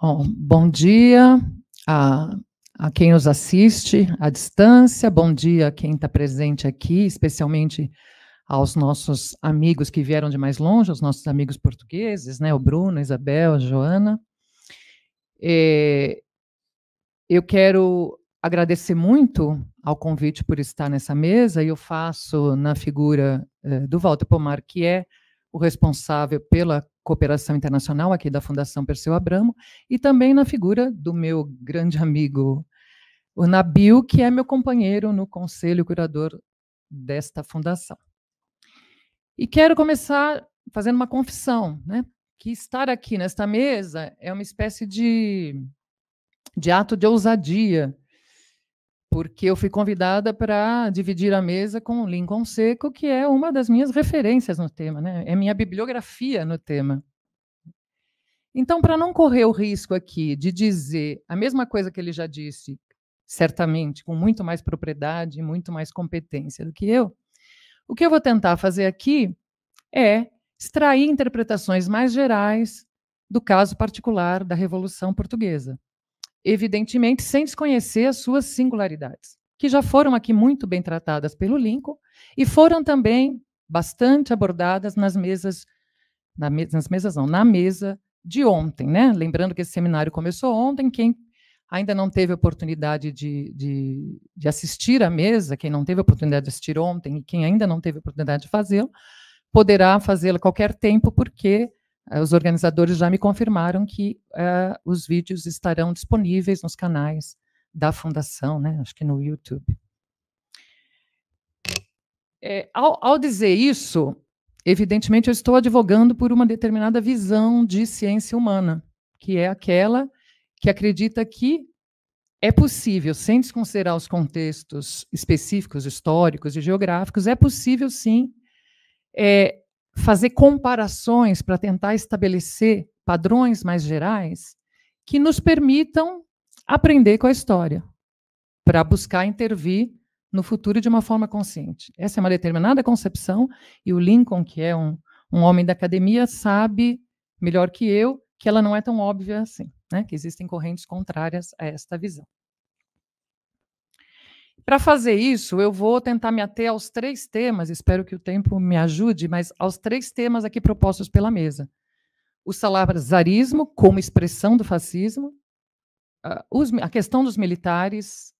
Bom, bom dia a, a, quem nos assiste à distância, bom dia a quem está presente aqui, especialmente aos nossos amigos que vieram de mais longe, aos nossos amigos portugueses, né? O Bruno, a Isabel, a Joana. É, eu quero agradecer muito ao convite por estar nessa mesa e eu faço na figura eh, do Walter Pomar, que é o responsável pela Cooperação Internacional aqui da Fundação Perseu Abramo e também na figura do meu grande amigo o Nabil, que é meu companheiro no conselho curador desta fundação. E quero começar fazendo uma confissão, né? Que estar aqui nesta mesa é uma espécie de, de ato de ousadia porque eu fui convidada para dividir a mesa com o Lincoln Seco, que é uma das minhas referências no tema, né? é minha bibliografia no tema. Então, para não correr o risco aqui de dizer a mesma coisa que ele já disse, certamente, com muito mais propriedade, e muito mais competência do que eu, o que eu vou tentar fazer aqui é extrair interpretações mais gerais do caso particular da Revolução Portuguesa evidentemente sem desconhecer as suas singularidades, que já foram aqui muito bem tratadas pelo Lincoln e foram também bastante abordadas nas mesas, na me, nas mesas não, na mesa de ontem, né? Lembrando que esse seminário começou ontem, quem ainda não teve oportunidade de, de, de assistir à mesa, quem não teve oportunidade de assistir ontem e quem ainda não teve oportunidade de fazê-lo, poderá fazê-lo a qualquer tempo, porque eh, os organizadores já me confirmaram que uh, os vídeos estarão disponíveis nos canais da fundação, né? acho que no YouTube. É, ao, ao, dizer isso, evidentemente eu estou advogando por uma determinada visão de ciência humana, que é aquela que acredita que é possível, sem desconsiderar os contextos específicos, históricos e geográficos, é possível sim é, fazer comparações para tentar estabelecer padrões mais gerais que nos permitam aprender com a história, para buscar intervir no futuro de uma forma consciente. Essa é uma determinada concepção, e o Lincoln, que é um, um homem da academia, sabe melhor que eu que ela não é tão óbvia assim, né? que existem correntes contrárias a esta visão. Para fazer isso, eu vou tentar me ater aos três temas, espero que o tempo me ajude, mas aos três temas aqui propostos pela mesa. O salazarismo como expressão do fascismo, ah, a questão dos militares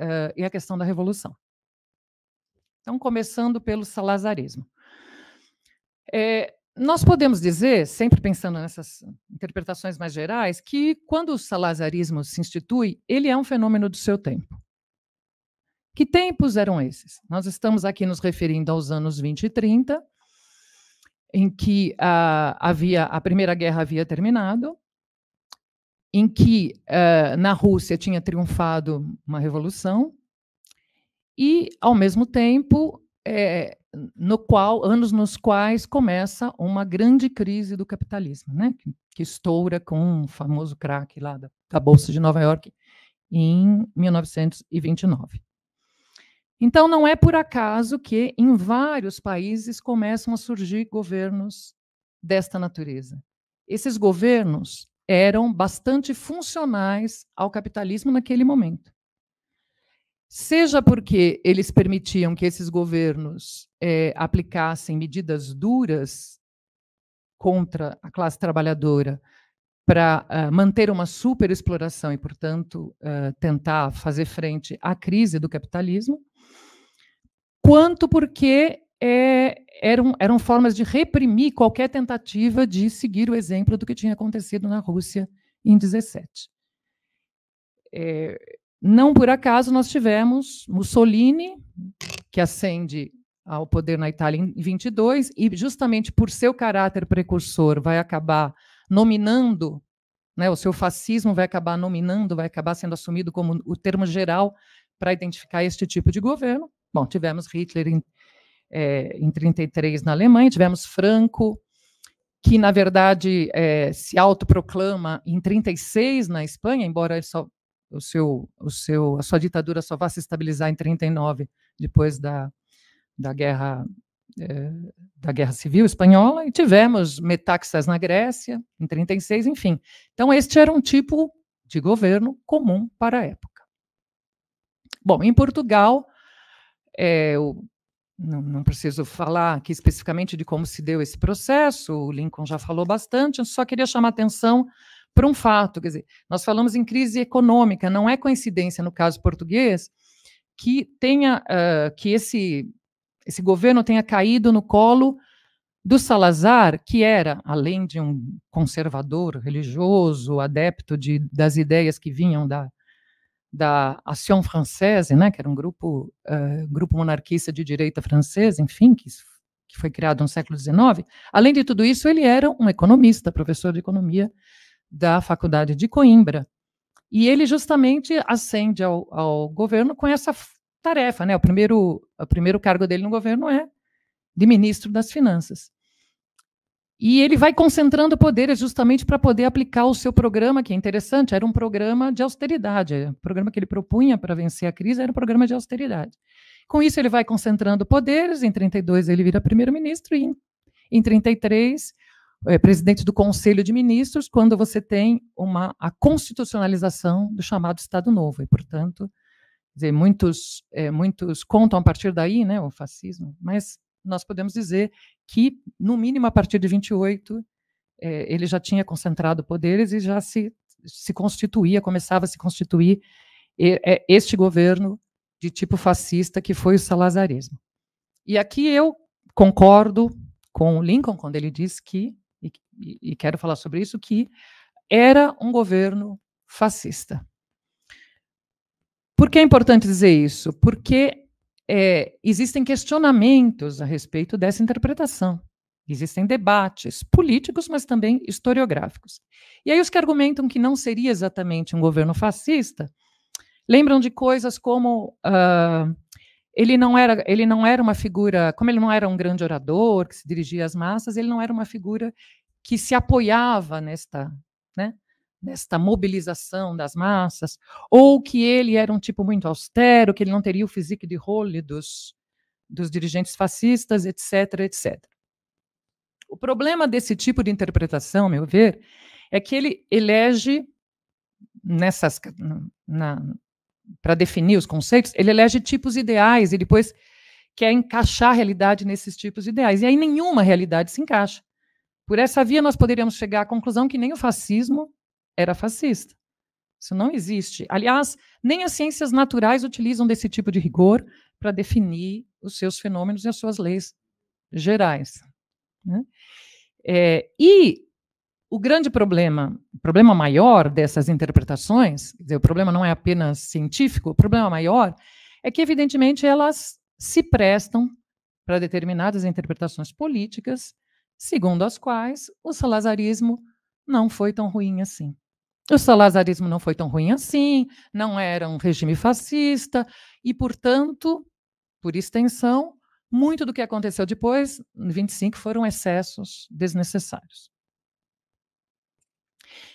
ah, e, a questão da revolução. Então, começando pelo salazarismo. É, nós podemos dizer, sempre pensando nessas interpretações mais gerais, que quando o salazarismo se institui, ele é um fenômeno do seu tempo. Que tempos eram esses? Nós estamos aqui nos referindo aos anos 20 e 30, em que uh, havia a Primeira Guerra havia terminado, em que uh, na Rússia tinha triunfado uma revolução e, ao mesmo tempo, é, no qual anos nos quais começa uma grande crise do capitalismo, né? que, que estoura com o famoso crack lá da, da bolsa de Nova York em 1929. Então, não é por acaso que em vários países começam a surgir governos desta natureza. Esses governos eram bastante funcionais ao capitalismo naquele momento. Seja porque eles permitiam que esses governos é, aplicassem medidas duras contra a classe trabalhadora para uh, ah, manter uma superexploração e, portanto, uh, tentar fazer frente à crise do capitalismo, quanto porque é, eram, eram formas de reprimir qualquer tentativa de seguir o exemplo do que tinha acontecido na Rússia em 17. É, não por acaso nós tivemos Mussolini, que ascende ao poder na Itália em 22 e justamente por seu caráter precursor vai acabar nominando, né, o seu fascismo vai acabar nominando, vai acabar sendo assumido como o termo geral para identificar este tipo de governo. Bom, tivemos Hitler em, é, em 33 na Alemanha, tivemos Franco, que na verdade é, se autoproclama em 36 na Espanha, embora só, o seu, o seu, a sua ditadura só vá se estabilizar em 39, depois da, da guerra é, da Guerra Civil Espanhola, e tivemos metáxias na Grécia em 36, enfim. Então este era um tipo de governo comum para a época. Bom, em Portugal é, eu não, não preciso falar aqui especificamente de como se deu esse processo, o Lincoln já falou bastante, só queria chamar atenção para um fato. Quer dizer, nós falamos em crise econômica, não é coincidência no caso português que tenha uh, que esse, esse governo tenha caído no colo do Salazar, que era, além de um conservador religioso, adepto de, das ideias que vinham da, da Action Française, né, que era um grupo, uh, grupo monarquista de direita francesa, enfim, que, que foi criado no século XIX. Além de tudo isso, ele era um economista, professor de economia da Faculdade de Coimbra. E ele justamente ascende ao, ao governo com essa tarefa, né? O primeiro, o primeiro cargo dele no governo é de ministro das Finanças. E ele vai concentrando poderes justamente para poder aplicar o seu programa, que é interessante, era um programa de austeridade. O programa que ele propunha para vencer a crise era um programa de austeridade. Com isso, ele vai concentrando poderes. Em 32, ele vira primeiro-ministro. E em 33, é presidente do Conselho de Ministros, quando você tem uma, a constitucionalização do chamado Estado Novo. E, portanto, dizer, muitos, é, muitos contam a partir daí né, o fascismo, mas nós podemos dizer que, no mínimo, a partir de 28, é, eh, ele já tinha concentrado poderes e já se, se constituía, começava a se constituir eh, este governo de tipo fascista que foi o salazarismo. E aqui eu concordo com Lincoln quando ele diz que, e, e quero falar sobre isso, que era um governo fascista. Por que é importante dizer isso? Porque é, existem questionamentos a respeito dessa interpretação. Existem debates políticos, mas também historiográficos. E aí os que argumentam que não seria exatamente um governo fascista lembram de coisas como uh, ele não era ele não era uma figura como ele não era um grande orador que se dirigia às massas ele não era uma figura que se apoiava nesta né, desta mobilização das massas, ou que ele era um tipo muito austero, que ele não teria o físico de role dos, dos dirigentes fascistas, etc, etc. O problema desse tipo de interpretação, a meu ver, é que ele elege nessas para definir os conceitos, ele elege tipos ideais e depois quer encaixar a realidade nesses tipos ideais. E aí nenhuma realidade se encaixa. Por essa via nós poderíamos chegar à conclusão que nem o fascismo era fascista. Isso não existe. Aliás, nem as ciências naturais utilizam desse tipo de rigor para definir os seus fenômenos e as suas leis gerais. Né? É, e o grande problema, o problema maior dessas interpretações, dizer, o problema não é apenas científico, o problema maior é que, evidentemente, elas se prestam para determinadas interpretações políticas, segundo as quais o salazarismo não foi tão ruim assim. O salazarismo não foi tão ruim assim, não era um regime fascista, e, portanto, por extensão, muito do que aconteceu depois, em 25, foram excessos desnecessários.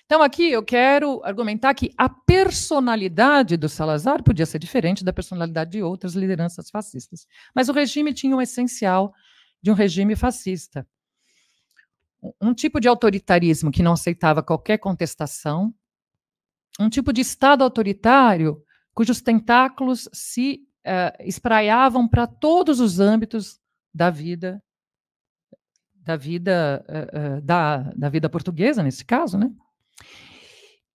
Então, aqui eu quero argumentar que a personalidade do Salazar podia ser diferente da personalidade de outras lideranças fascistas. Mas o regime tinha um essencial de um regime fascista, um tipo de autoritarismo que não aceitava qualquer contestação, um tipo de Estado autoritário cujos tentáculos se uh, espraiavam para todos os âmbitos da vida da vida uh, uh, da, da vida portuguesa nesse caso, né?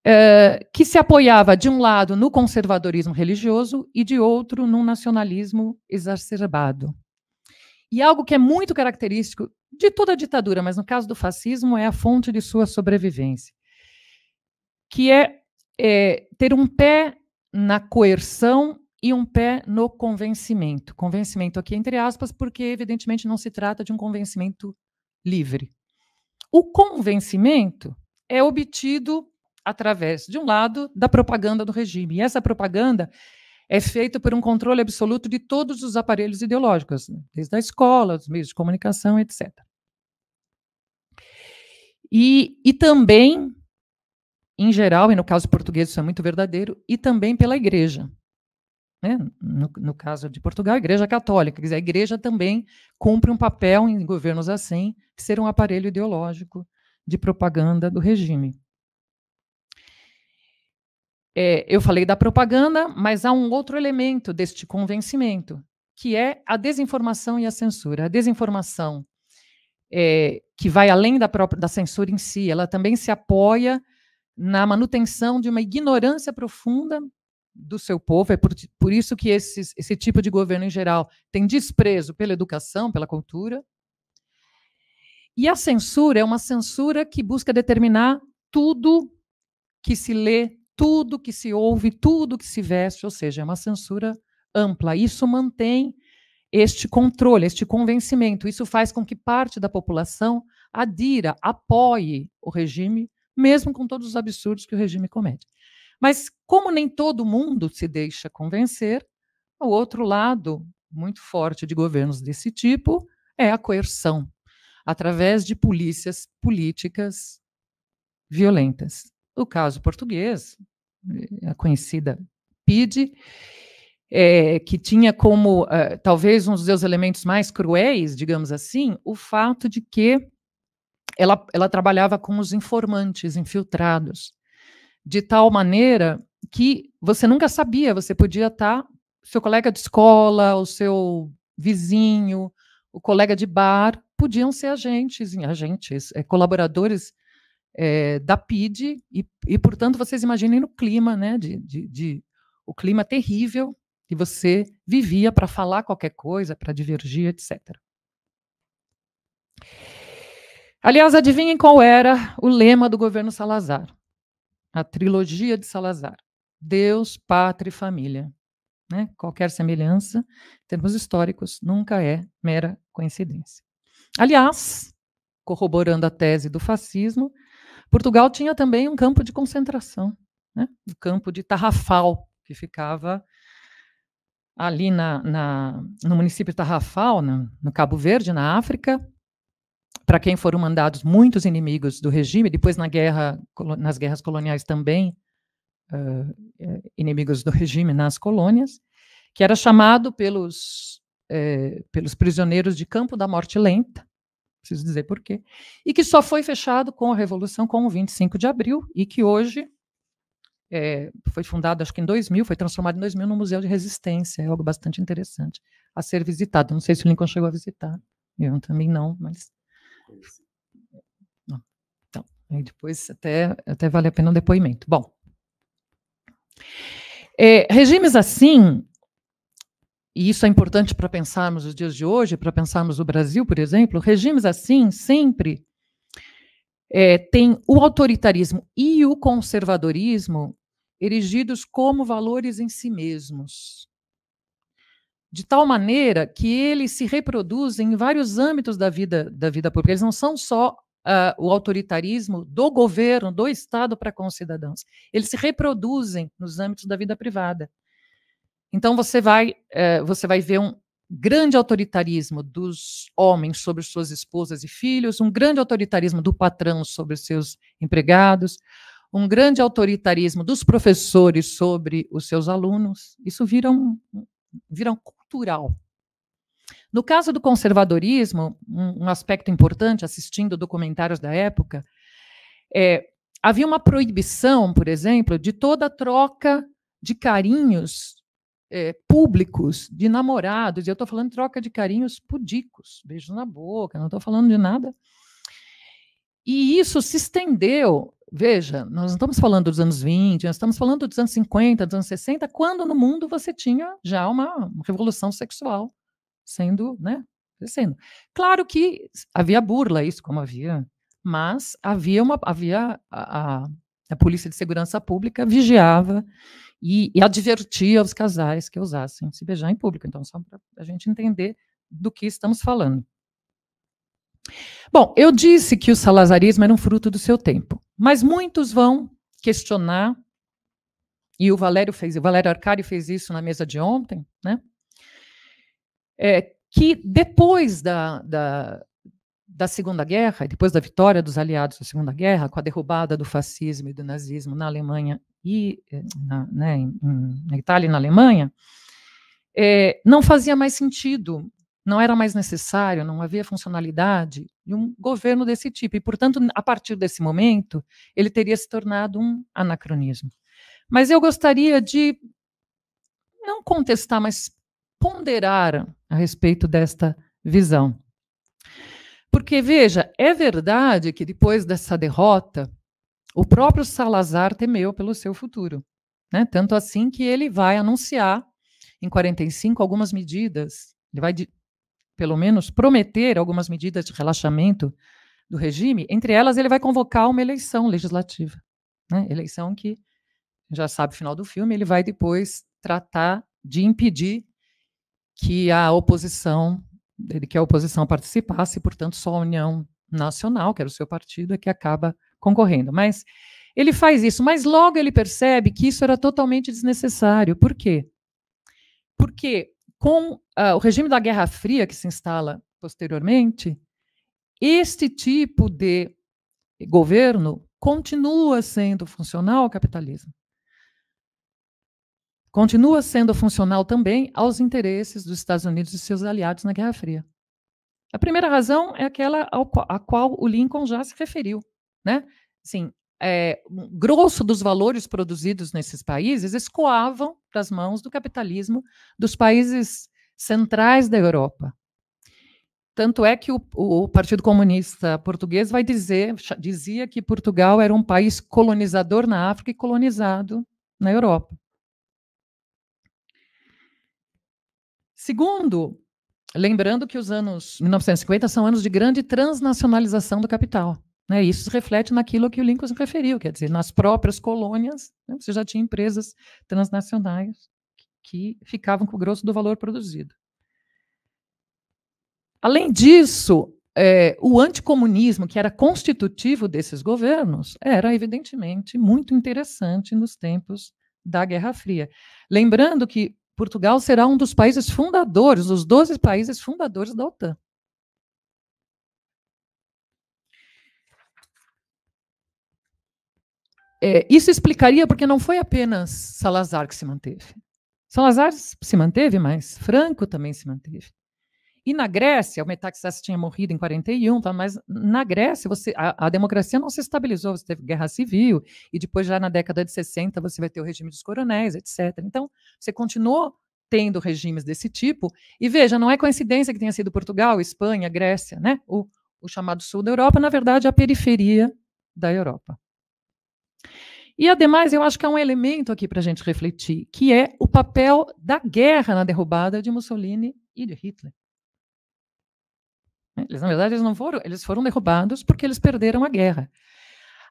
Uh, que se apoiava de um lado no conservadorismo religioso e de outro num nacionalismo exacerbado. E algo que é muito característico de toda ditadura, mas no caso do fascismo é a fonte de sua sobrevivência, que é, é ter um pé na coerção e um pé no convencimento. Convencimento aqui entre aspas, porque evidentemente não se trata de um convencimento livre. O convencimento é obtido através, de um lado, da propaganda do regime. E essa propaganda é feito por um controle absoluto de todos os aparelhos ideológicos, né? desde a escola, os meios de comunicação, etc. E, e também, em geral, e no caso português isso é muito verdadeiro, e também pela igreja. Né? No, no, caso de Portugal, a Igreja Católica. Quer dizer, a Igreja também cumpre um papel em governos assim, de ser um aparelho ideológico de propaganda do regime. É, eu falei da propaganda, mas há um outro elemento deste convencimento, que é a desinformação e a censura. A desinformação, é, que vai além da, própria, da censura em si, ela também se apoia na manutenção de uma ignorância profunda do seu povo. É por, por isso que esses, esse tipo de governo, em geral, tem desprezo pela educação, pela cultura. E a censura é uma censura que busca determinar tudo que se lê, tudo que se ouve, tudo que se veste, ou seja, é uma censura ampla. Isso mantém este controle, este convencimento. Isso faz com que parte da população adira, apoie o regime, mesmo com todos os absurdos que o regime comete. Mas, como nem todo mundo se deixa convencer, o outro lado muito forte de governos desse tipo é a coerção, através de polícias políticas violentas. O caso português a conhecida PID, é, que tinha como uh, talvez um dos seus elementos mais cruéis, digamos assim, o fato de que ela, ela trabalhava com os informantes infiltrados, de tal maneira que você nunca sabia, você podia estar, seu colega de escola, o seu vizinho, o colega de bar, podiam ser agentes, agentes, é, colaboradores é, da PID, e, e, portanto vocês imaginem o clima, né, de, de, de o clima terrível que você vivia para falar qualquer coisa, para divergir, etc. Aliás, adivinhem qual era o lema do governo Salazar? A trilogia de Salazar: Deus, pátria e família. Né? Qualquer semelhança, em termos históricos, nunca é mera coincidência. Aliás, corroborando a tese do fascismo, Portugal tinha também um campo de concentração, né? campo de Tarrafal, que ficava ali na, na no município de Tarrafal, no, no Cabo Verde, na África, para quem foram mandados muitos inimigos do regime, depois na guerra, nas guerras coloniais também, uh, inimigos do regime nas colônias, que era chamado pelos, eh, pelos prisioneiros de campo da morte lenta, preciso dizer por quê, e que só foi fechado com a Revolução, com o 25 de abril, e que hoje é, foi fundado, acho que em 2000, foi transformado em 2000 no Museu de Resistência, é algo bastante interessante a ser visitado. Não sei se o Lincoln chegou a visitar, eu também não, mas... Então, depois até, até vale a pena um depoimento. Bom, é, regimes assim e isso é importante para pensarmos os dias de hoje, para pensarmos o Brasil, por exemplo, regimes assim sempre é, têm o autoritarismo e o conservadorismo erigidos como valores em si mesmos. De tal maneira que eles se reproduzem em vários âmbitos da vida, da vida pública. Eles não são só Uh, o autoritarismo do governo, do Estado para com os cidadãos. Eles se reproduzem nos âmbitos da vida privada. Então você vai, é, você vai ver um grande autoritarismo dos homens sobre suas esposas e filhos, um grande autoritarismo do patrão sobre seus empregados, um grande autoritarismo dos professores sobre os seus alunos. Isso vira um, vira um cultural. No caso do conservadorismo, um, um aspecto importante, assistindo documentários da época, é, havia uma proibição, por exemplo, de toda troca de carinhos é, públicos de namorados, e eu estou falando de troca de carinhos pudicos, beijos na boca, não estou falando de nada. E isso se estendeu. Veja, nós não estamos falando dos anos 20, nós estamos falando dos anos 50, dos anos 60, quando no mundo você tinha já uma, revolução sexual sendo, né, crescendo. Claro que havia burla, isso como havia, mas havia uma havia a, a, a polícia de segurança pública vigiava e, e advertia aos casais que usassem se beijar em público. Então, só para a gente entender do que estamos falando. Bom, eu disse que o salazarismo era um fruto do seu tempo, mas muitos vão questionar, e o Valério fez, o Valério Arcari fez isso na mesa de ontem, né? É, que depois da, da, da Segunda Guerra, depois da vitória dos aliados na Segunda Guerra, com a derrubada do fascismo e do nazismo na Alemanha e eh, na, né, na Itália e na Alemanha, é, não fazia mais sentido, não era mais necessário, não havia funcionalidade de um governo desse tipo. E, portanto, a partir desse momento, ele teria se tornado um anacronismo. Mas eu gostaria de não contestar, mas ponderar a respeito desta visão. Porque, veja, é verdade que depois dessa derrota, o próprio Salazar temeu pelo seu futuro. Né? Tanto assim que ele vai anunciar em 45 algumas medidas, ele vai, de, pelo menos, prometer algumas medidas de relaxamento do regime. Entre elas, ele vai convocar uma eleição legislativa. Né? Eleição que, já sabe, final do filme, ele vai depois tratar de impedir que a oposição, que a oposição participasse, portanto, só a União nacional, que era o seu partido, é que acaba concorrendo. Mas ele faz isso, mas logo ele percebe que isso era totalmente desnecessário. Por quê? Porque com uh, o regime da Guerra Fria, que se instala posteriormente, este tipo de governo continua sendo funcional ao capitalismo. Continua sendo funcional também aos interesses dos Estados Unidos e seus aliados na Guerra Fria. A primeira razão é aquela ao, a qual o Lincoln já se referiu, né? Assim, é, grosso dos valores produzidos nesses países escoavam das mãos do capitalismo dos países centrais da Europa. Tanto é que o, o Partido Comunista Português vai dizer, dizia que Portugal era um país colonizador na África e colonizado na Europa. Segundo, Lembrando que os anos 1950 são anos de grande transnacionalização do capital. Né? Isso se reflete naquilo que o Lincoln se referiu, quer dizer, nas próprias colônias, né? você já tinha empresas transnacionais que ficavam com o grosso do valor produzido. Além disso, é, o anticomunismo, que era constitutivo desses governos, era evidentemente muito interessante nos tempos da Guerra Fria. Lembrando que Portugal será um dos países fundadores, os 12 países fundadores da OTAN. É, isso explicaria porque não foi apenas Salazar que se manteve. Salazar se manteve, mas Franco também se manteve. E na Grécia, o Metaxas tinha morrido em 41, tá? mas na Grécia você, a, a, democracia não se estabilizou, você teve guerra civil, e depois já na década de 60 você vai ter o regime dos coronéis, etc. Então, você continuou tendo regimes desse tipo, e veja, não é coincidência que tenha sido Portugal, Espanha, Grécia, né? o, o chamado sul da Europa, na verdade, é a periferia da Europa. E, ademais, eu acho que há um elemento aqui para a gente refletir, que é o papel da guerra na derrubada de Mussolini e de Hitler. Né? Eles, na verdade, eles não foram, eles foram derrubados porque eles perderam a guerra.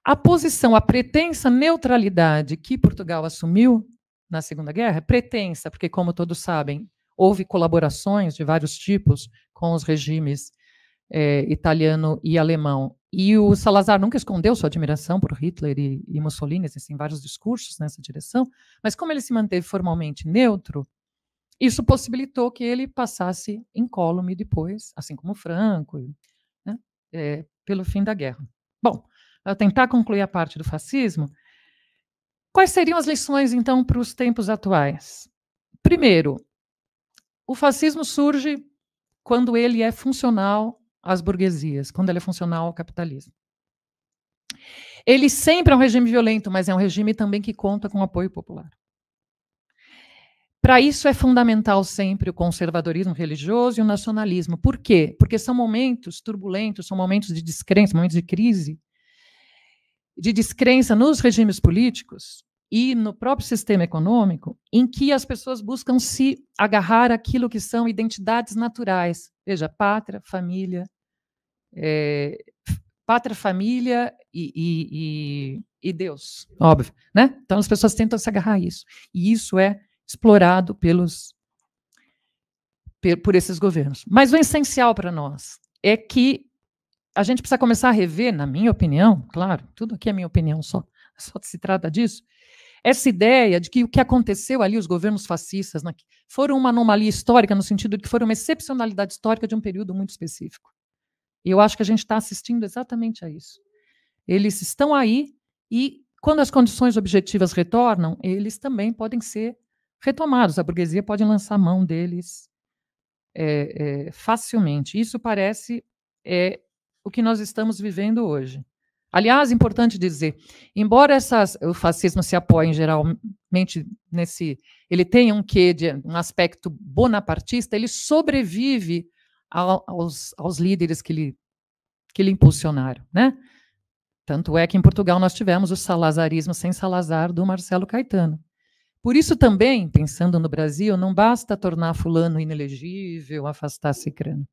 A posição, a pretensa neutralidade que Portugal assumiu na Segunda Guerra, pretensa, porque, como todos sabem, houve colaborações de vários tipos com os regimes é, italiano e alemão. E o Salazar nunca escondeu sua admiração por Hitler e, e Mussolini, existem assim, vários discursos nessa direção, mas como ele se manteve formalmente neutro, isso possibilitou que ele passasse incólume depois, assim como Franco, né, é, pelo fim da guerra. Bom, para tentar concluir a parte do fascismo, quais seriam as lições, então, para os tempos atuais? Primeiro, o fascismo surge quando ele é funcional às burguesias, quando ele é funcional ao capitalismo. Ele sempre é um regime violento, mas é um regime também que conta com apoio popular. Para isso é fundamental sempre o conservadorismo religioso e o nacionalismo. Por quê? Porque são momentos turbulentos, são momentos de descrença, momentos de crise, de descrença nos regimes políticos e no próprio sistema econômico, em que as pessoas buscam se agarrar àquilo que são identidades naturais. Veja, pátria, família, é, pátria, família e, e, e, e Deus, óbvio. Né? Então as pessoas tentam se agarrar a isso. E isso é explorado pelos por esses governos. Mas o essencial para nós é que a gente precisa começar a rever, na minha opinião, claro, tudo aqui é minha opinião só, só se trata disso, essa ideia de que o que aconteceu ali, os governos fascistas, né, foram uma anomalia histórica, no sentido de que foram uma excepcionalidade histórica de um período muito específico. E eu acho que a gente está assistindo exatamente a isso. Eles estão aí e, quando as condições objetivas retornam, eles também podem ser retomados. A burguesia pode lançar mão deles é, é, facilmente. Isso parece é o que nós estamos vivendo hoje. Aliás, importante dizer, embora essas, o fascismo se apoie geralmente nesse, ele tem um quê de um aspecto bonapartista, ele sobrevive aos, aos líderes que lhe, que lhe impulsionaram, né? Tanto é que em Portugal nós tivemos o salazarismo sem Salazar do Marcelo Caetano. Por isso também, pensando no Brasil, não basta tornar fulano inelegível, afastar cicrano.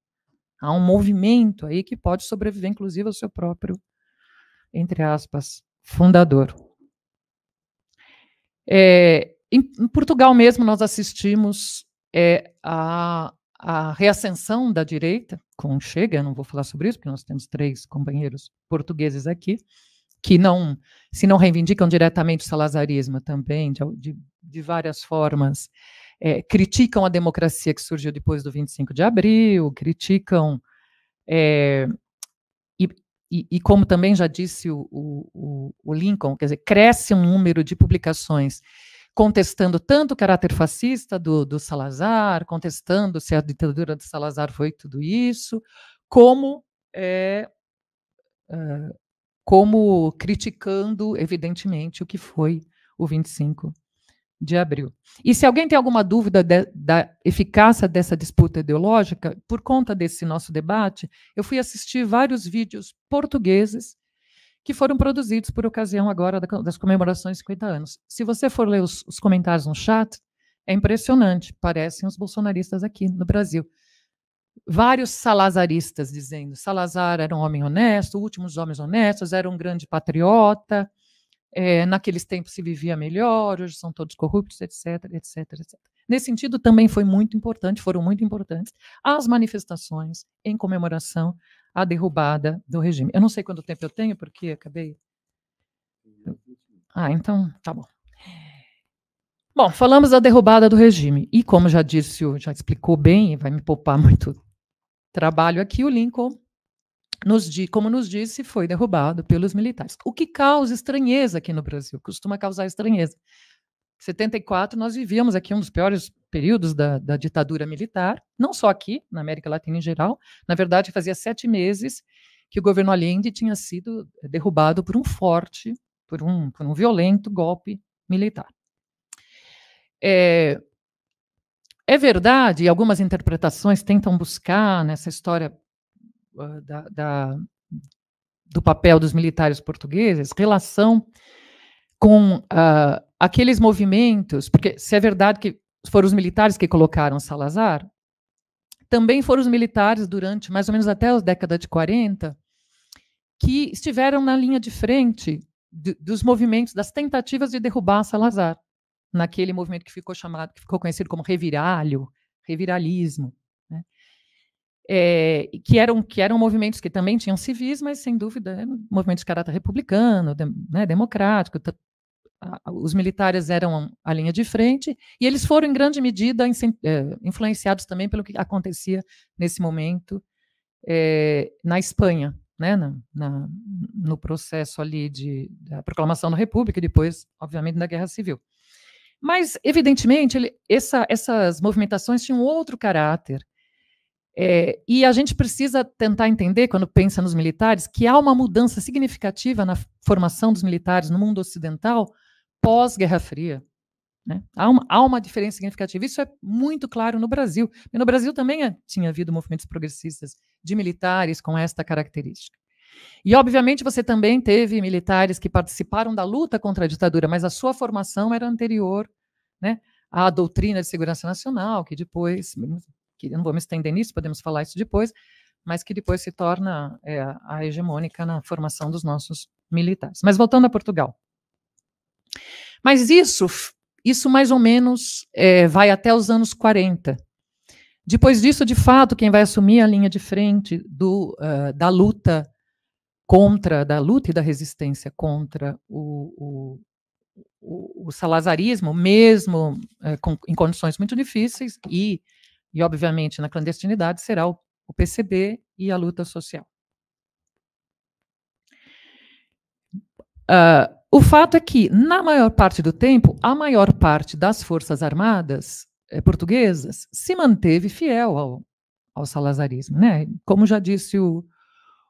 Há um movimento aí que pode sobreviver, inclusive, ao seu próprio, entre aspas, fundador. É, em, em, Portugal mesmo, nós assistimos é, a, a reascensão da direita, com Chega, não vou falar sobre isso, porque nós temos três companheiros portugueses aqui, que não se não reivindicam diretamente o salazarismo também, de, de, de várias formas, é, criticam a democracia que surgiu depois do 25 de abril, criticam. É, e, e, e, como também já disse o, o, o, Lincoln, quer dizer, cresce um número de publicações contestando tanto o caráter fascista do, do Salazar, contestando se a ditadura do Salazar foi tudo isso, como é, como criticando, evidentemente, o que foi o 25 de abril. E se alguém tem alguma dúvida de, da eficácia dessa disputa ideológica, por conta desse nosso debate, eu fui assistir vários vídeos portugueses que foram produzidos por ocasião agora das comemorações de 50 anos. Se você for ler os, os comentários no chat, é impressionante, parecem os bolsonaristas aqui no Brasil vários salazaristas dizendo: Salazar era um homem honesto, o último dos homens honestos, era um grande patriota, é, naqueles tempos se vivia melhor, hoje são todos corruptos, etc, etc, etc. Nesse sentido, também foi muito importante, foram muito importantes as manifestações em comemoração à derrubada do regime. Eu não sei quanto tempo eu tenho, porque acabei. É ah, então tá bom. Bom, falamos da derrubada do regime. E como já disse, já explicou bem, vai me poupar muito trabalho aqui, o Lincoln, nos, como nos disse, foi derrubado pelos militares. O que causa estranheza aqui no Brasil, costuma causar estranheza. Em 74, nós vivíamos aqui um dos piores períodos da, da ditadura militar, não só aqui, na América Latina em geral. Na verdade, fazia sete meses que o governo Allende tinha sido derrubado por um forte, por um, por um violento golpe militar. É, é verdade, e algumas interpretações tentam buscar nessa história uh, da, da, do papel dos militares portugueses relação com uh, aqueles movimentos, porque se é verdade que foram os militares que colocaram Salazar, também foram os militares durante mais ou menos até a década de 40 que estiveram na linha de frente de, dos movimentos, das tentativas de derrubar Salazar naquele movimento que ficou chamado, que ficou conhecido como reviralho, reviralismo, né? é, que eram que eram movimentos que também tinham civis, mas sem dúvida movimentos de caráter republicano, de, né, democrático. Os militares eram a linha de frente e eles foram em grande medida eh, influenciados também pelo que acontecia nesse momento é, na Espanha, né, na, na, no processo ali de, da proclamação da República e depois, obviamente, da Guerra Civil. Mas, evidentemente, ele, essa, essas movimentações tinham outro caráter. É, e a gente precisa tentar entender, quando pensa nos militares, que há uma mudança significativa na formação dos militares no mundo ocidental pós-Guerra Fria. Né? Há, uma, há, uma, diferença significativa. Isso é muito claro no Brasil. E no Brasil também é, tinha havido movimentos progressistas de militares com esta característica. E, obviamente, você também teve militares que participaram da luta contra a ditadura, mas a sua formação era anterior né, à doutrina de segurança nacional, que depois, que não vou me estender nisso, podemos falar isso depois, mas que depois se torna é, a hegemônica na formação dos nossos militares. Mas voltando a Portugal. Mas isso, isso mais ou menos é, vai até os anos 40. Depois disso, de fato, quem vai assumir a linha de frente do, uh, da luta contra, da luta e da resistência contra o, o, o, o salazarismo, mesmo é, com, em condições muito difíceis, e, e obviamente na clandestinidade, será o, o PCB e a luta social. Uh, o fato é que, na maior parte do tempo, a maior parte das Forças Armadas eh, portuguesas se manteve fiel ao, ao salazarismo. Né? Como já disse o,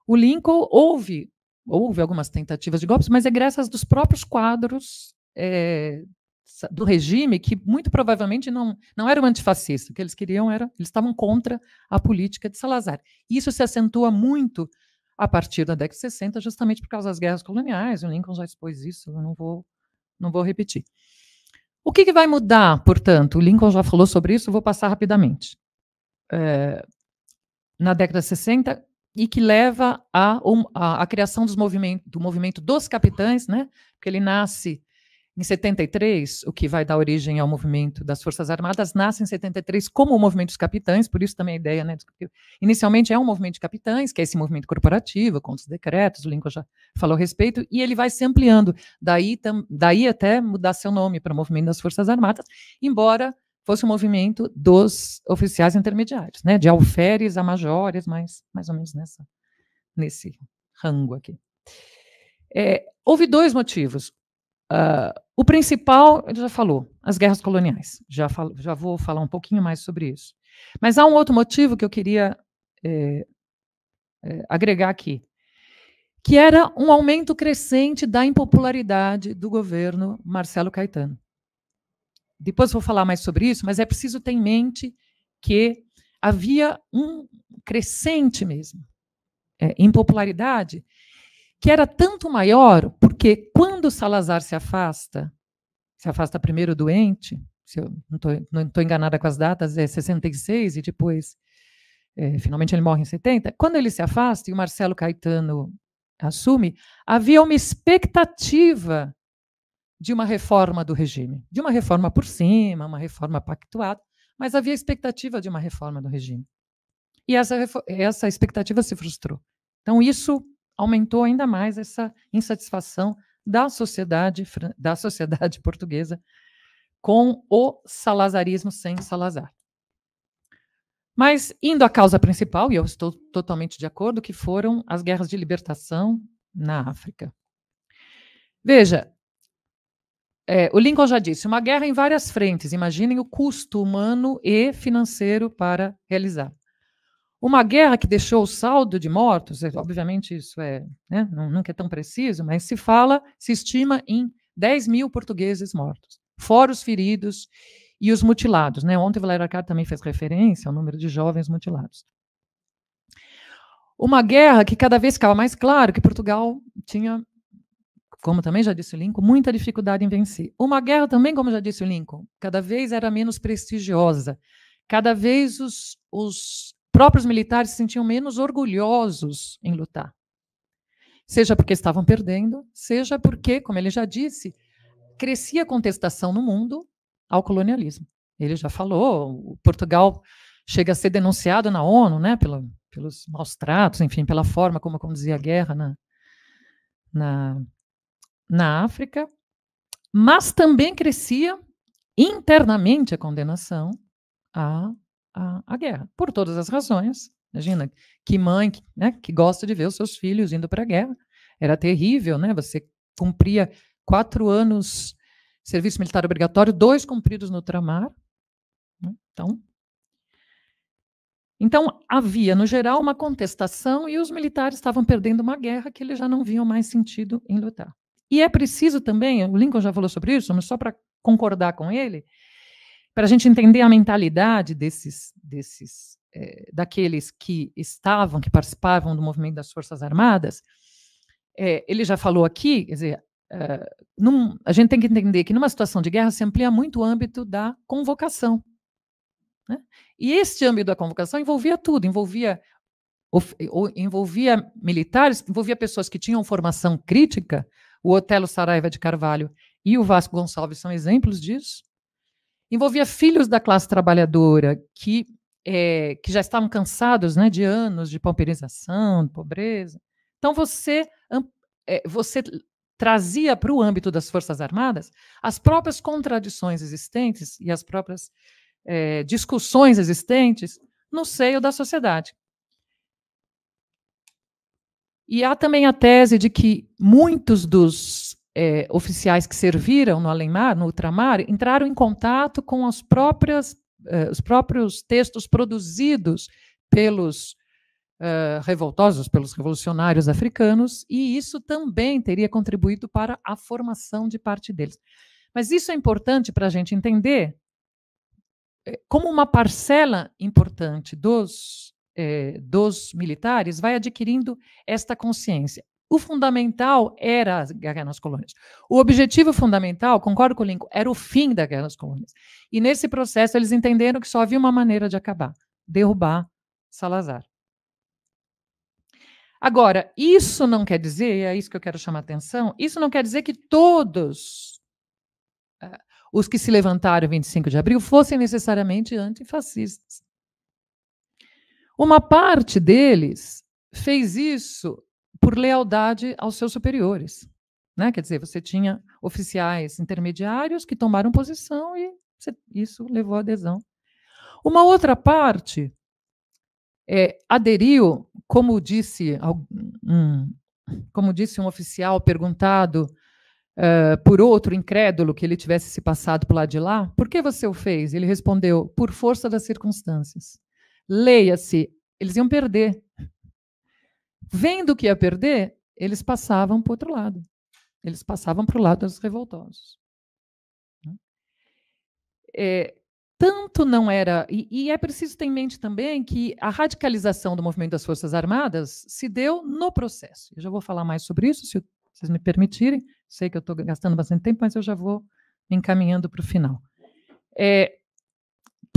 o Lincoln houve, houve algumas tentativas de golpes, mas é graças dos próprios quadros é, do regime que muito provavelmente não, não era um antifascista. O que eles queriam era, eles estavam contra a política de Salazar. Isso se acentua muito a partir da década de 60, justamente por causa das guerras coloniais. O Lincoln já expôs isso, eu não vou, não vou repetir. O que, que vai mudar, portanto? O Lincoln já falou sobre isso, vou passar rapidamente. É, na década de 60, e que leva à a, a, a, criação dos movimento, do movimento dos capitães, né? Porque ele nasce em 73, o que vai dar origem ao movimento das Forças Armadas, nasce em 73 como o movimento dos capitães, por isso também a ideia, né? Inicialmente é um movimento de capitães, que é esse movimento corporativo, com os decretos, o Lincoln já falou a respeito, e ele vai se ampliando, daí, tam, daí até mudar seu nome para o movimento das Forças Armadas, embora fosse o movimento dos oficiais intermediários, né, de alferes a majores, mais mais ou menos nessa, nesse rango aqui. É, houve dois motivos. Uh, o principal, ele já falou, as guerras coloniais. Já, falo, já vou falar um pouquinho mais sobre isso. Mas há um outro motivo que eu queria é, é, agregar aqui, que era um aumento crescente da impopularidade do governo Marcelo Caetano depois vou falar mais sobre isso, mas é preciso ter em mente que havia um crescente mesmo é, em popularidade que era tanto maior porque quando Salazar se afasta, se afasta primeiro doente, se eu não estou enganada com as datas, é 66 e depois é, finalmente ele morre em 70. Quando ele se afasta e o Marcelo Caetano assume, havia uma expectativa de uma reforma do regime, de uma reforma por cima, uma reforma pactuada, mas havia expectativa de uma reforma do regime. E essa, essa expectativa se frustrou. Então, isso aumentou ainda mais essa insatisfação da sociedade, da sociedade portuguesa com o salazarismo sem Salazar. Mas, indo à causa principal, e eu estou totalmente de acordo, que foram as guerras de libertação na África. Veja, é, o Lincoln já disse: uma guerra em várias frentes. Imaginem o custo humano e financeiro para realizar. Uma guerra que deixou o saldo de mortos, é, obviamente isso é, né, nunca é tão preciso, mas se fala, se estima em 10 mil portugueses mortos, fora os feridos e os mutilados. Né? Ontem, Valério Arcado também fez referência ao número de jovens mutilados. Uma guerra que cada vez ficava mais claro que Portugal tinha como também já disse o Lincoln, muita dificuldade em vencer. Uma guerra também, como já disse o Lincoln, cada vez era menos prestigiosa. Cada vez os, os próprios militares se sentiam menos orgulhosos em lutar. Seja porque estavam perdendo, seja porque, como ele já disse, crescia a contestação no mundo ao colonialismo. Ele já falou, Portugal chega a ser denunciado na ONU, né, pelos maus tratos, enfim, pela forma como conduzia a guerra na, na na África, mas também crescia internamente a condenação à, à, à guerra, por todas as razões. Imagina, que mãe né, que gosta de ver os seus filhos indo para a guerra. Era terrível, né? Você cumpria quatro anos serviço militar obrigatório, dois cumpridos no ultramar. Né, então, então, havia, no geral, uma contestação e os militares estavam perdendo uma guerra que eles já não viam mais sentido em lutar. E é preciso também, o Lincoln já falou sobre isso, mas só para concordar com ele, para a gente entender a mentalidade desses, desses é, daqueles que estavam, que participavam do movimento das Forças Armadas, é, ele já falou aqui, quer dizer, é, num, a gente tem que entender que numa situação de guerra se amplia muito o âmbito da convocação. Né? E este âmbito da convocação envolvia tudo, envolvia envolvia militares, envolvia pessoas que tinham formação crítica, o Otelo Saraiva de Carvalho e o Vasco Gonçalves são exemplos disso. Envolvia filhos da classe trabalhadora que, é, que já estavam cansados né, de anos de pauperização, de pobreza. Então você, é, você trazia para o âmbito das Forças Armadas as próprias contradições existentes e as próprias é, discussões existentes no seio da sociedade. E há também a tese de que muitos dos é, oficiais que serviram no além-mar, no ultramar, entraram em contato com as próprias, eh, os próprios textos produzidos pelos eh, revoltosos, pelos revolucionários africanos, e isso também teria contribuído para a formação de parte deles. Mas isso é importante para a gente entender é, como uma parcela importante dos eh, dos militares vai adquirindo esta consciência. O fundamental era a guerra nas colônias. O objetivo fundamental, concordo com o Lincoln, era o fim da guerra nas colônias. E nesse processo eles entenderam que só havia uma maneira de acabar: derrubar Salazar. Agora, isso não quer dizer, e é isso que eu quero chamar a atenção, isso não quer dizer que todos eh, os que se levantaram 25 de abril fossem necessariamente antifascistas. Uma parte deles fez isso por lealdade aos seus superiores. Né? Quer dizer, você tinha oficiais intermediários que tomaram posição e isso levou à adesão. Uma outra parte é, aderiu, como disse, um, como disse um oficial perguntado uh, por outro incrédulo que ele tivesse se passado por lá de lá, por que você o fez? Ele respondeu, por força das circunstâncias. Leia-se, eles iam perder. Vendo que ia perder, eles passavam para o outro lado. Eles passavam para o lado dos revoltosos. É, tanto não era. E, e, é preciso ter em mente também que a radicalização do movimento das Forças Armadas se deu no processo. Eu já vou falar mais sobre isso, se vocês me permitirem. Sei que eu estou gastando bastante tempo, mas eu já vou me encaminhando para o final. É,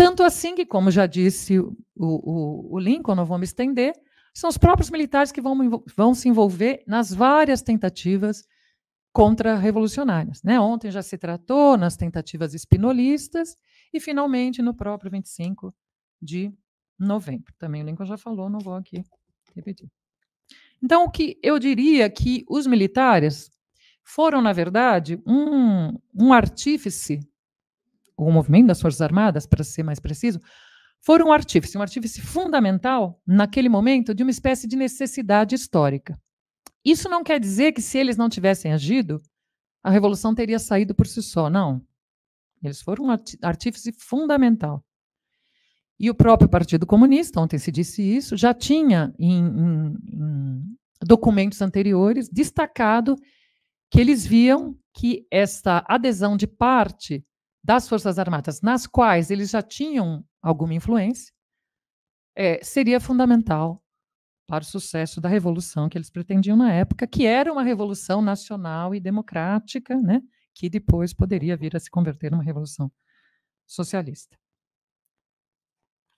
tanto assim que, como já disse o, o, o Lincoln, não vou me estender, são os próprios militares que vão, vão se envolver nas várias tentativas contra-revolucionárias. Né? Ontem já se tratou nas tentativas espinolistas e, finalmente, no próprio 25 de novembro. Também o Lincoln já falou, não vou aqui repetir. Então, o que eu diria que os militares foram, na verdade, um, um artífice o movimento das Forças Armadas, para ser mais preciso, foram um artífice, um artífice fundamental, naquele momento, de uma espécie de necessidade histórica. Isso não quer dizer que, se eles não tivessem agido, a revolução teria saído por si só, não. Eles foram um artífice fundamental. E o próprio Partido Comunista, ontem se disse isso, já tinha em, em, em documentos anteriores destacado que eles viam que esta adesão de parte das Forças Armadas, nas quais eles já tinham alguma influência, é, seria fundamental para o sucesso da revolução que eles pretendiam na época, que era uma revolução nacional e democrática, né, que depois poderia vir a se converter numa revolução socialista.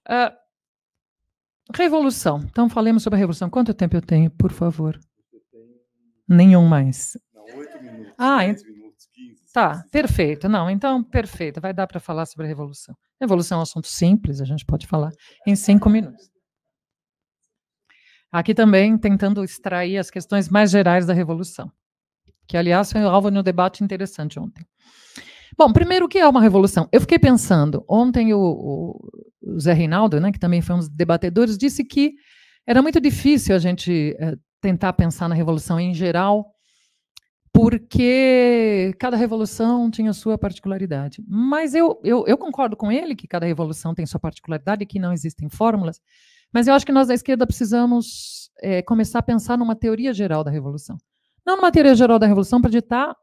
Uh, revolução. Então, falemos sobre a revolução. Quanto tempo eu tenho, por favor? Tenho... Nenhum mais. Não, oito minutos. Ah, minutos. Assim, tá, assim. perfeito. Não, então, perfeito. Vai dar para falar sobre a revolução. revolução é um assunto simples, a gente pode falar em cinco minutos. Aqui também tentando extrair as questões mais gerais da revolução, que, aliás, foi alvo no debate interessante ontem. Bom, primeiro, o que é uma revolução? Eu fiquei pensando, ontem o, o Zé Reinaldo, né, que também foi um dos debatedores, disse que era muito difícil a gente é, tentar pensar na revolução em geral, porque cada revolução tinha sua particularidade. Mas eu, eu, eu, concordo com ele que cada revolução tem sua particularidade e que não existem fórmulas, mas eu acho que nós da esquerda precisamos é, começar a pensar numa teoria geral da revolução. Não numa teoria geral da revolução para ditar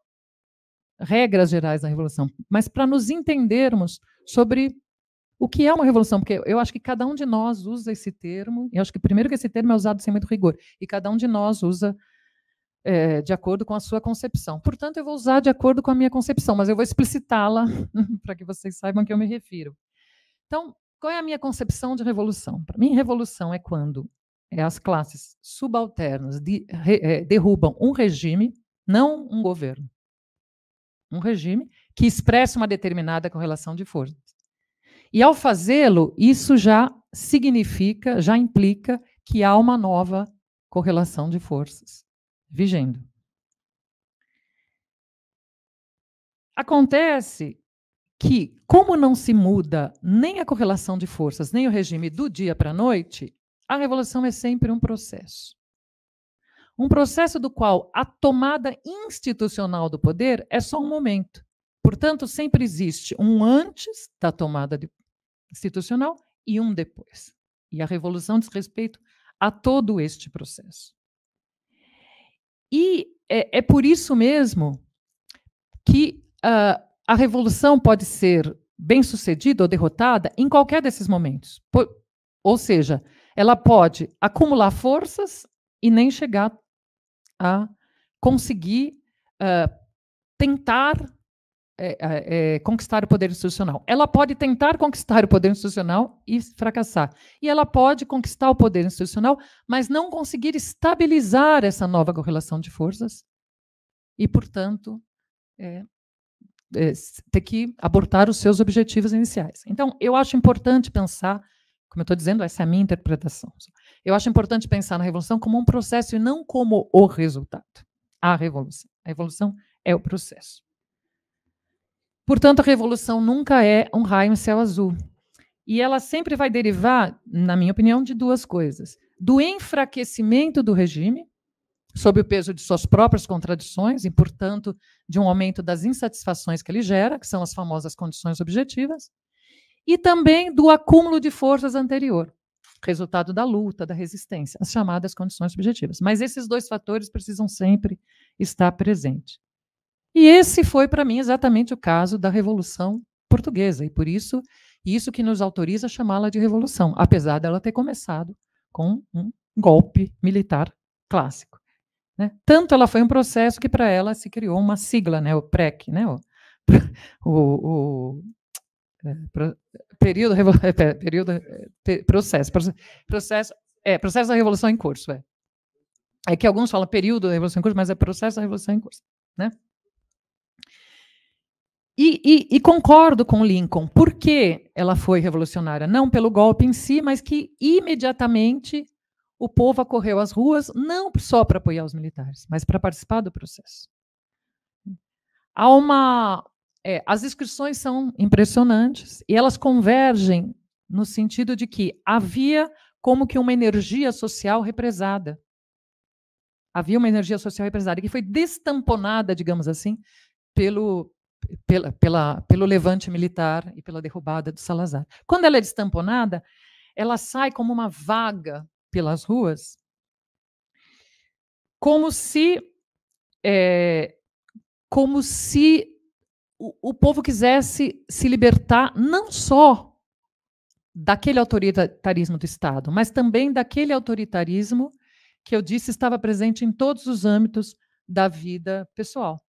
regras gerais da revolução, mas para nos entendermos sobre o que é uma revolução, porque eu acho que cada um de nós usa esse termo, eu acho que primeiro que esse termo é usado sem muito rigor, e cada um de nós usa é, de acordo com a sua concepção. Portanto, eu vou usar de acordo com a minha concepção, mas eu vou explicitá-la para que vocês saibam a que eu me refiro. Então, qual é a minha concepção de revolução? Para mim, revolução é quando é, as classes subalternas de, é, derrubam um regime, não um governo. Um regime que expressa uma determinada correlação de forças. E ao fazê-lo, isso já significa, já implica que há uma nova correlação de forças vigendo. Acontece que, como não se muda nem a correlação de forças, nem o regime do dia para a noite, a revolução é sempre um processo. Um processo do qual a tomada institucional do poder é só um momento. Portanto, sempre existe um antes da tomada institucional e um depois. E a revolução diz respeito a todo este processo. E é, é por isso mesmo que uh, a revolução pode ser bem-sucedida ou derrotada em qualquer desses momentos. Por, ou seja, ela pode acumular forças e nem chegar a conseguir uh, tentar é, é, é, conquistar o poder institucional. Ela pode tentar conquistar o poder institucional e fracassar. E ela pode conquistar o poder institucional, mas não conseguir estabilizar essa nova correlação de forças e, portanto, é, é ter que abortar os seus objetivos iniciais. Então, eu acho importante pensar, como eu estou dizendo, essa é a minha interpretação. Eu acho importante pensar na revolução como um processo e não como o resultado. A revolução. A revolução é o processo. Portanto, a revolução nunca é um raio em céu azul. E ela sempre vai derivar, na minha opinião, de duas coisas: do enfraquecimento do regime, sob o peso de suas próprias contradições, e, portanto, de um aumento das insatisfações que ele gera, que são as famosas condições objetivas, e também do acúmulo de forças anterior, resultado da luta, da resistência, as chamadas condições objetivas. Mas esses dois fatores precisam sempre estar presentes. E esse foi para mim exatamente o caso da Revolução Portuguesa, e por isso isso que nos autoriza a chamá-la de revolução, apesar dela ter começado com um golpe militar clássico. Né? Tanto ela foi um processo que para ela se criou uma sigla, né, o PREC, né, o, o, o é, pro, período, é, período processo, processo, é, processo da revolução em curso, é. É que alguns falam período da revolução em curso, mas é processo da revolução em curso, né? E, e, e concordo com Lincoln. Por que ela foi revolucionária? Não pelo golpe em si, mas que imediatamente o povo acorreu às ruas, não só para apoiar os militares, mas para participar do processo. Há uma. É, as inscrições são impressionantes e elas convergem no sentido de que havia como que uma energia social represada. Havia uma energia social represada que foi destamponada, digamos assim, pelo, pela, pela, pelo levante militar e pela derrubada do Salazar. Quando ela é destamponada, ela sai como uma vaga pelas ruas, como se é, como se o, o povo quisesse se libertar não só daquele autoritarismo do Estado, mas também daquele autoritarismo que eu disse estava presente em todos os âmbitos da vida pessoal.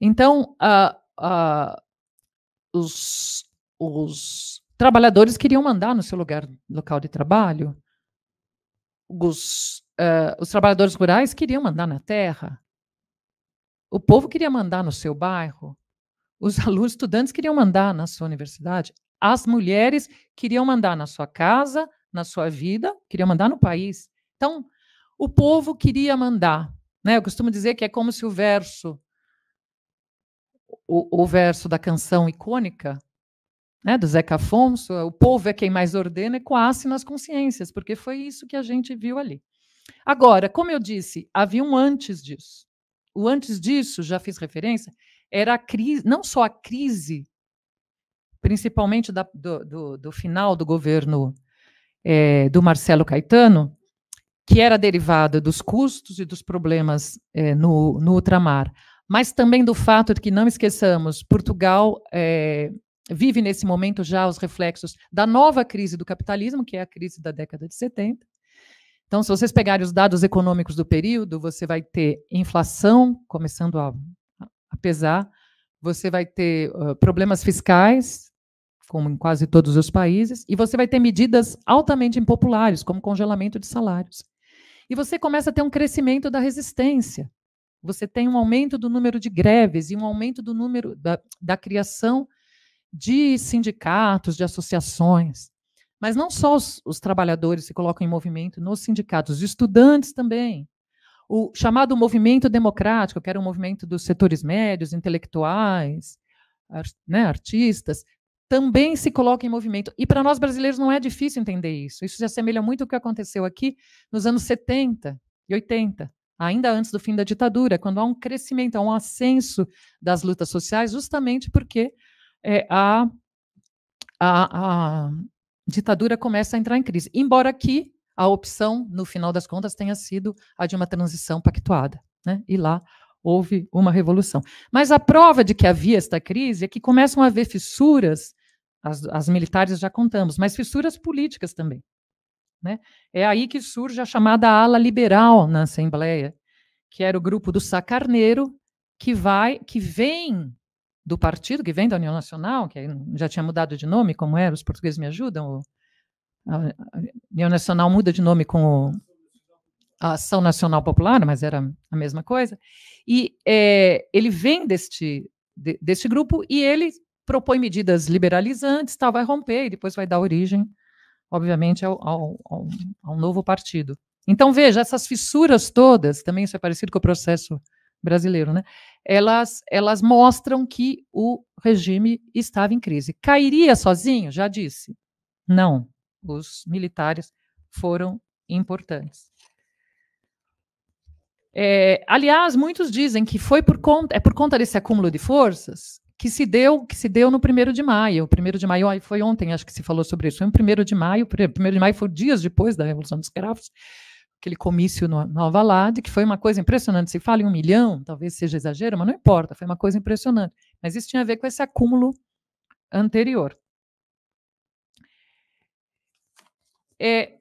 Então, uh, uh, os, os trabalhadores queriam mandar no seu lugar, local de trabalho, os, uh, os trabalhadores rurais queriam mandar na terra, o povo queria mandar no seu bairro, os alunos estudantes queriam mandar na sua universidade, as mulheres queriam mandar na sua casa, na sua vida, queriam mandar no país. Então, o povo queria mandar. Né? Eu costumo dizer que é como se o verso o, o verso da canção icônica né, do Zeca Afonso, o povo é quem mais ordena e coasse nas consciências, porque foi isso que a gente viu ali. Agora, como eu disse, havia um antes disso. O antes disso, já fiz referência, era a crise, não só a crise, principalmente da, do, do, do, final do governo é, do Marcelo Caetano, que era derivada dos custos e dos problemas é, no, no ultramar mas também do fato de que, não esqueçamos, Portugal é, vive nesse momento já os reflexos da nova crise do capitalismo, que é a crise da década de 70. Então, se vocês pegarem os dados econômicos do período, você vai ter inflação começando a, a pesar, você vai ter uh, problemas fiscais, como em quase todos os países, e você vai ter medidas altamente impopulares, como congelamento de salários. E você começa a ter um crescimento da resistência você tem um aumento do número de greves e um aumento do número da, da criação de sindicatos, de associações. Mas não só os, os, trabalhadores se colocam em movimento nos sindicatos, os estudantes também. O chamado movimento democrático, que era um movimento dos setores médios, intelectuais, art, né, artistas, também se coloca em movimento. E para nós brasileiros não é difícil entender isso. Isso se assemelha muito ao que aconteceu aqui nos anos 70 e 80, ainda antes do fim da ditadura, quando há um crescimento, há um ascenso das lutas sociais, justamente porque é, a, a, a ditadura começa a entrar em crise. Embora que a opção, no final das contas, tenha sido a de uma transição pactuada. Né? E lá houve uma revolução. Mas a prova de que havia esta crise é que começam a haver fissuras, as, as militares já contamos, mas fissuras políticas também. Né? É aí que surge a chamada ala liberal na Assembleia, que era o grupo do Sacarneiro, que vai, que vem do partido, que vem da União Nacional, que já tinha mudado de nome, como era, os portugueses me ajudam, a União Nacional muda de nome com a Ação Nacional Popular, mas era a mesma coisa, e é, ele vem deste, de, deste grupo e ele propõe medidas liberalizantes, tal, vai romper e depois vai dar origem obviamente, ao, ao, ao, ao novo partido. Então, veja, essas fissuras todas, também isso é parecido com o processo brasileiro, né? Elas, elas mostram que o regime estava em crise. Cairia sozinho? Já disse. Não. Os militares foram importantes. É, aliás, muitos dizem que foi por conta, é por conta desse acúmulo de forças que se deu que se deu no primeiro de maio. O primeiro de maio foi ontem, acho que se falou sobre isso. Foi no primeiro de maio. Primeiro de maio foi dias depois da Revolução dos Cravos, aquele comício no, no Alvalade, que foi uma coisa impressionante. Se fala em um milhão, talvez seja exagero, mas não importa. Foi uma coisa impressionante. Mas isso tinha a ver com esse acúmulo anterior. É,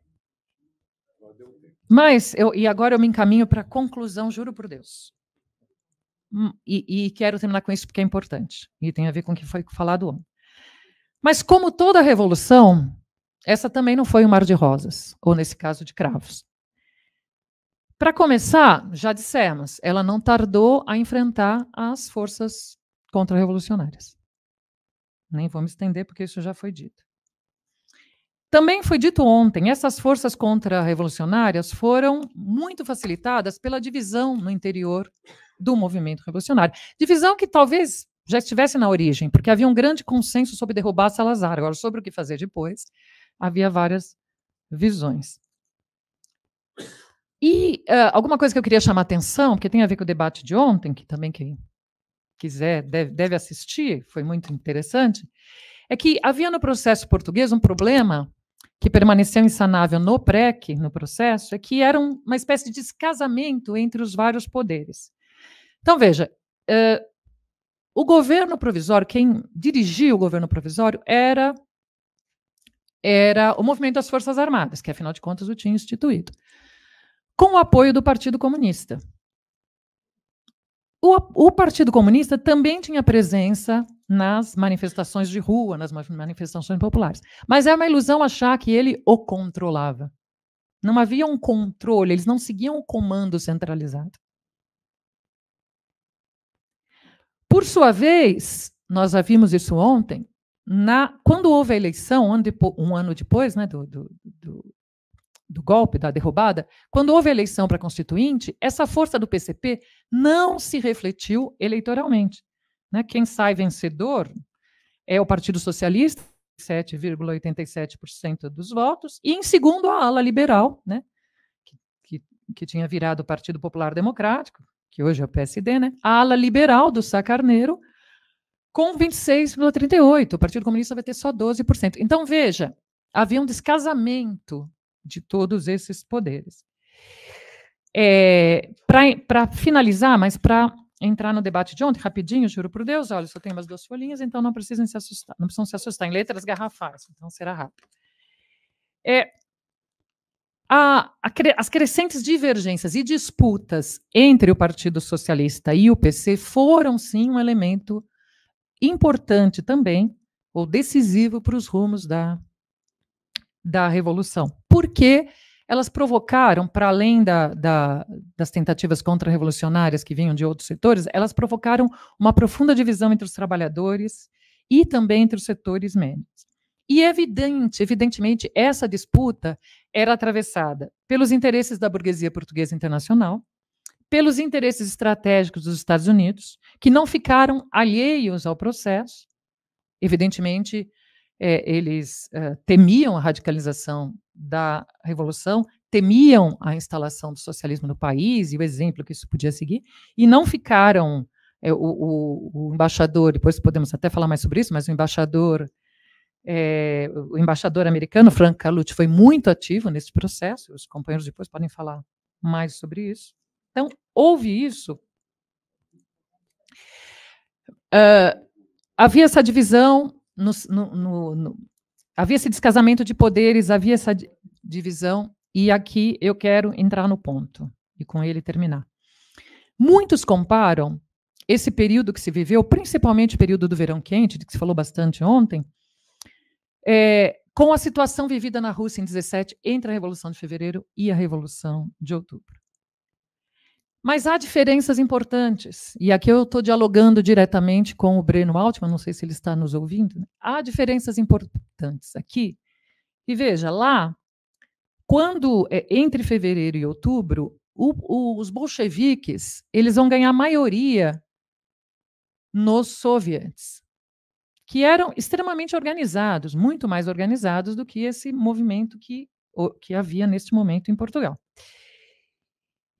mas eu, e agora eu me encaminho para a conclusão, juro por Deus. Hum, e, e quero terminar com isso porque é importante e tem a ver com o que foi falado ontem. Mas como toda revolução, essa também não foi um mar de rosas, ou nesse caso de cravos. Para começar, já dissemos, ela não tardou a enfrentar as forças contra-revolucionárias. Nem vou me estender porque isso já foi dito. Também foi dito ontem, essas forças contra-revolucionárias foram muito facilitadas pela divisão no interior do movimento revolucionário. Divisão que talvez já estivesse na origem, porque havia um grande consenso sobre derrubar Salazar. Agora, sobre o que fazer depois, havia várias visões. E uh, alguma coisa que eu queria chamar atenção, porque tem a ver com o debate de ontem, que também quem quiser deve, deve assistir, foi muito interessante, é que havia no processo português um problema que permaneceu insanável no PREC, no processo, é que era uma espécie de descasamento entre os vários poderes. Então, veja, uh, o governo provisório, quem dirigia o governo provisório era era o movimento das Forças Armadas, que afinal de contas o tinha instituído, com o apoio do Partido Comunista. O, o, Partido Comunista também tinha presença nas manifestações de rua, nas manifestações populares. Mas é uma ilusão achar que ele o controlava. Não havia um controle, eles não seguiam o comando centralizado. Por sua vez, nós já vimos isso ontem, na, quando houve a eleição, um ano depois né, do, do, do, do golpe, da derrubada, quando houve a eleição para constituinte, essa força do PCP não se refletiu eleitoralmente. Né? Quem sai vencedor é o Partido Socialista, 7,87% dos votos, e em segundo a ala liberal, né? que, que, que tinha virado o Partido Popular Democrático, que hoje é o PSD, né? A ala liberal do Sá Carneiro, com 26,38%. O Partido Comunista vai ter só 12%. Então, veja, havia um descasamento de todos esses poderes. É, para finalizar, mas para entrar no debate de ontem, rapidinho, juro por Deus, olha, só tem umas duas folhinhas, então não precisam se assustar, não precisam se assustar em letras garrafais, então será rápido. É, a, a, as crescentes divergências e disputas entre o Partido Socialista e o PC foram, sim, um elemento importante também, ou decisivo para os rumos da, da Revolução. Porque elas provocaram, para além da, da, das tentativas contra-revolucionárias que vinham de outros setores, elas provocaram uma profunda divisão entre os trabalhadores e também entre os setores médios. E é evidente, evidentemente, essa disputa era atravessada pelos interesses da burguesia portuguesa internacional, pelos interesses estratégicos dos Estados Unidos, que não ficaram alheios ao processo. Evidentemente, é, eles é, temiam a radicalização da revolução, temiam a instalação do socialismo no país e o exemplo que isso podia seguir, e não ficaram. É, o, o, o, embaixador, depois podemos até falar mais sobre isso, mas o embaixador é, o embaixador americano, Frank Carlucci, foi muito ativo nesse processo, os companheiros depois podem falar mais sobre isso. Então, houve isso. Uh, havia essa divisão, no, no, no, havia esse descasamento de poderes, havia essa divisão, e aqui eu quero entrar no ponto e com ele terminar. Muitos comparam esse período que se viveu, principalmente o período do verão quente, de que se falou bastante ontem, é, com a situação vivida na Rússia em 17, entre a Revolução de Fevereiro e a Revolução de Outubro. Mas há diferenças importantes, e aqui eu estou dialogando diretamente com o Breno Altman, não sei se ele está nos ouvindo. Né? Há diferenças importantes aqui. E veja, lá, quando é, entre fevereiro e outubro, o, o, os bolcheviques eles vão ganhar maioria nos soviets que eram extremamente organizados, muito mais organizados do que esse movimento que, que havia neste momento em Portugal.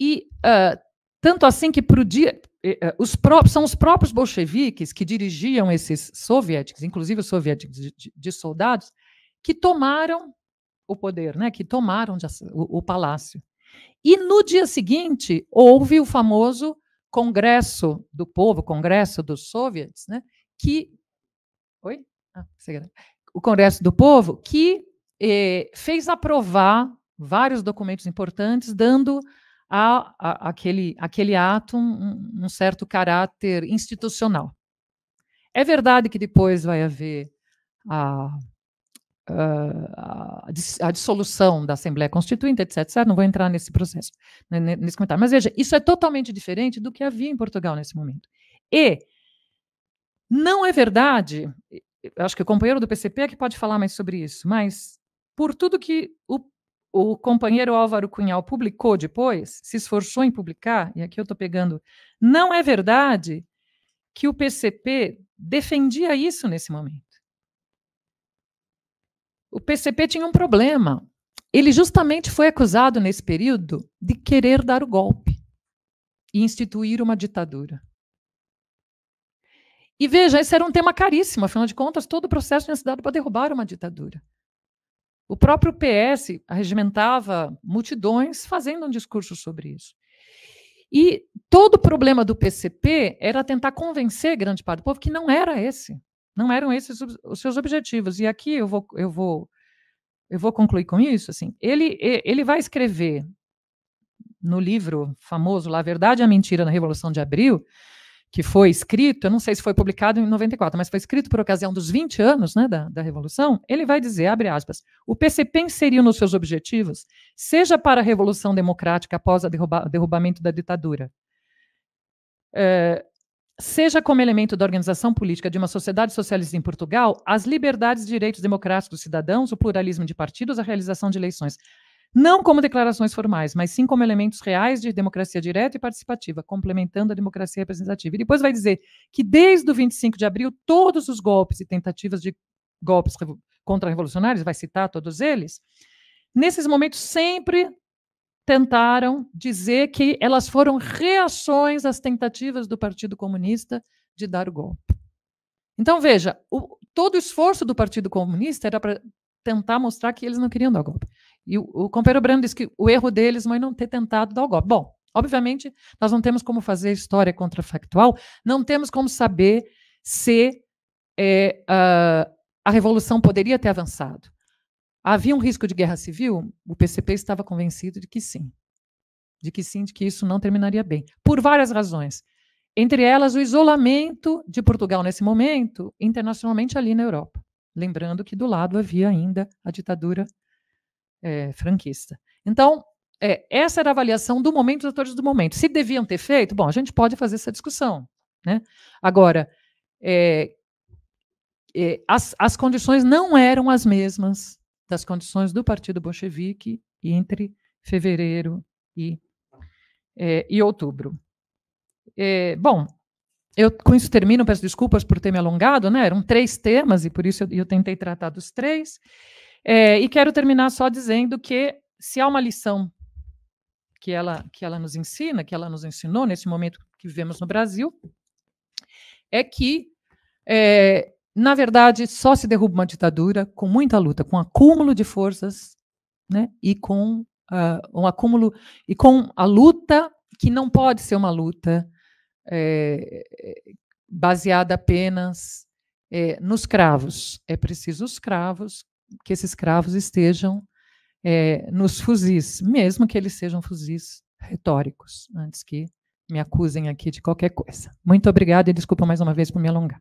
E uh, tanto assim que pro dia, eh, eh, os próprios, são os próprios bolcheviques que dirigiam esses soviéticos, inclusive os soviéticos de, de, de soldados, que tomaram o poder, né? que tomaram de, o, o, palácio. E no dia seguinte houve o famoso Congresso do Povo, Congresso dos Soviets, né? que Oi? Ah, o Congresso do Povo, que eh, fez aprovar vários documentos importantes, dando a, a, aquele, aquele ato um, um, certo caráter institucional. É verdade que depois vai haver a, ah, a, a dissolução da Assembleia Constituinte, etc, etc. Não vou entrar nesse processo, né, nesse comentário. Mas veja, isso é totalmente diferente do que havia em Portugal nesse momento. E não é verdade, acho que o companheiro do PCP é que pode falar mais sobre isso, mas por tudo que o, o companheiro Álvaro Cunhal publicou depois, se esforçou em publicar, e aqui eu estou pegando, não é verdade que o PCP defendia isso nesse momento. O PCP tinha um problema. Ele justamente foi acusado nesse período de querer dar o golpe e instituir uma ditadura. E veja, esse era um tema caríssimo, afinal de contas, todo o processo tinha sido dado para derrubar uma ditadura. O próprio PS regimentava multidões fazendo um discurso sobre isso. E todo o problema do PCP era tentar convencer grande parte do povo que não era esse, não eram esses os seus objetivos. E aqui eu vou, eu vou, eu vou concluir com isso. Assim, ele, ele vai escrever no livro famoso, La A Verdade e a Mentira na Revolução de Abril, que foi escrito, eu não sei se foi publicado em 94, mas foi escrito por ocasião dos 20 anos né, da, da Revolução, ele vai dizer, abre aspas, o PCP inseriu nos seus objetivos, seja para a Revolução Democrática após o derruba derrubamento da ditadura, é, seja como elemento da organização política de uma sociedade socialista em Portugal, as liberdades e direitos democráticos dos cidadãos, o pluralismo de partidos, a realização de eleições não como declarações formais, mas sim como elementos reais de democracia direta e participativa, complementando a democracia representativa. E depois vai dizer que desde o 25 de abril, todos os golpes e tentativas de golpes contra-revolucionários, vai citar todos eles, nesses momentos sempre tentaram dizer que elas foram reações às tentativas do Partido Comunista de dar o golpe. Então, veja, o, todo o esforço do Partido Comunista era para tentar mostrar que eles não queriam dar o golpe. E o, o Brando diz que o erro deles foi não ter tentado dar o golpe. Bom, obviamente, nós não temos como fazer história contrafactual, não temos como saber se é, a, a revolução poderia ter avançado. Havia um risco de guerra civil? O PCP estava convencido de que sim. De que sim, de que isso não terminaria bem. Por várias razões. Entre elas, o isolamento de Portugal nesse momento, internacionalmente ali na Europa. Lembrando que do lado havia ainda a ditadura é, franquista. Então, é, essa era a avaliação do momento dos atores do momento. Se deviam ter feito, bom, a gente pode fazer essa discussão. Né? Agora, é, as, as condições não eram as mesmas das condições do Partido Bolchevique entre fevereiro e, e outubro. bom, eu com isso termino, peço desculpas por ter me alongado, né? Eram três temas e por isso eu, eu tentei tratar dos três. É, e quero terminar só dizendo que se há uma lição que ela, que ela nos ensina, que ela nos ensinou nesse momento que vivemos no Brasil, é que, é, na verdade, só se derruba uma ditadura com muita luta, com acúmulo de forças né, e com uh, um acúmulo e com a luta que não pode ser uma luta é, baseada apenas é, nos cravos. É preciso os cravos que esses escravos estejam é, nos fuzis, mesmo que eles sejam fuzis retóricos, antes que me acusem aqui de qualquer coisa. Muito obrigada e desculpa mais uma vez por me alongar.